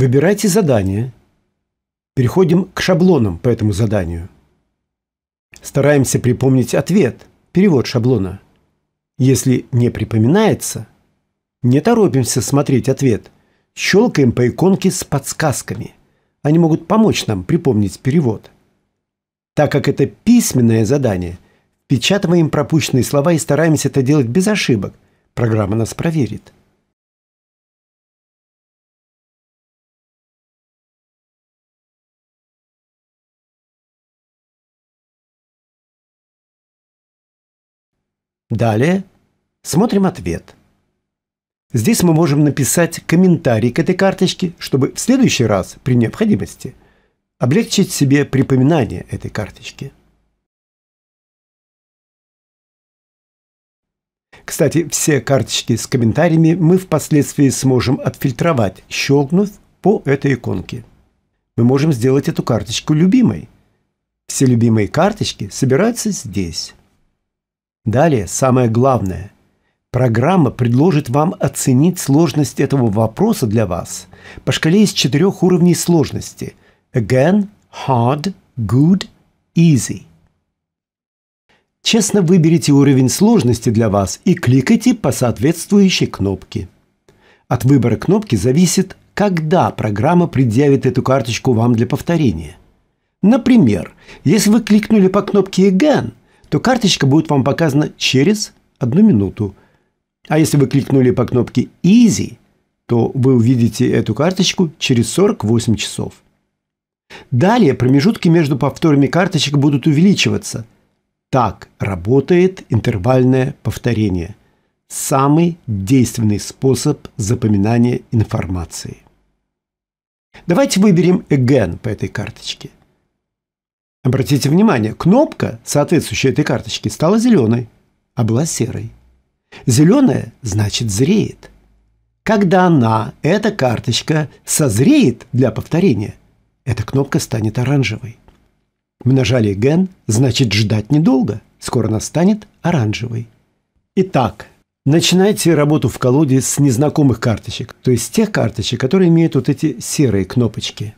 Выбирайте задание. Переходим к шаблонам по этому заданию. Стараемся припомнить ответ, перевод шаблона. Если не припоминается, не торопимся смотреть ответ. Щелкаем по иконке с подсказками. Они могут помочь нам припомнить перевод. Так как это письменное задание, печатываем пропущенные слова и стараемся это делать без ошибок. Программа нас проверит. Далее смотрим ответ. Здесь мы можем написать комментарий к этой карточке, чтобы в следующий раз, при необходимости, облегчить себе припоминание этой карточки. Кстати, все карточки с комментариями мы впоследствии сможем отфильтровать, щелкнув по этой иконке. Мы можем сделать эту карточку любимой. Все любимые карточки собираются здесь. Далее, самое главное. Программа предложит вам оценить сложность этого вопроса для вас по шкале из четырех уровней сложности. Again, hard, good, easy. Честно выберите уровень сложности для вас и кликайте по соответствующей кнопке. От выбора кнопки зависит, когда программа предъявит эту карточку вам для повторения. Например, если вы кликнули по кнопке «Again», то карточка будет вам показана через одну минуту. А если вы кликнули по кнопке «Easy», то вы увидите эту карточку через 48 часов. Далее промежутки между повторами карточек будут увеличиваться. Так работает интервальное повторение. Самый действенный способ запоминания информации. Давайте выберем again по этой карточке. Обратите внимание, кнопка, соответствующая этой карточке, стала зеленой, а была серой. Зеленая значит зреет. Когда она, эта карточка, созреет для повторения, эта кнопка станет оранжевой. Мы нажали «Ген», значит ждать недолго, скоро она станет оранжевой. Итак, начинайте работу в колоде с незнакомых карточек, то есть тех карточек, которые имеют вот эти серые кнопочки –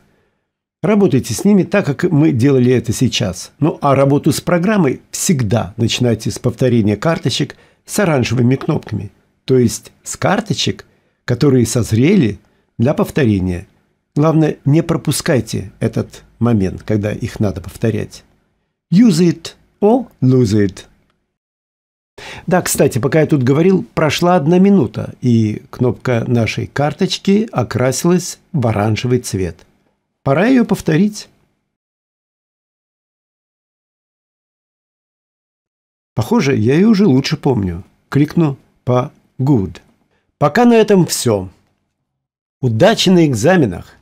Работайте с ними так, как мы делали это сейчас. Ну а работу с программой всегда начинайте с повторения карточек с оранжевыми кнопками, то есть с карточек, которые созрели для повторения. Главное, не пропускайте этот момент, когда их надо повторять. Use it or lose it. Да, кстати, пока я тут говорил, прошла одна минута, и кнопка нашей карточки окрасилась в оранжевый цвет – Пора ее повторить. Похоже, я ее уже лучше помню. Крикну по «good». Пока на этом все. Удачи на экзаменах!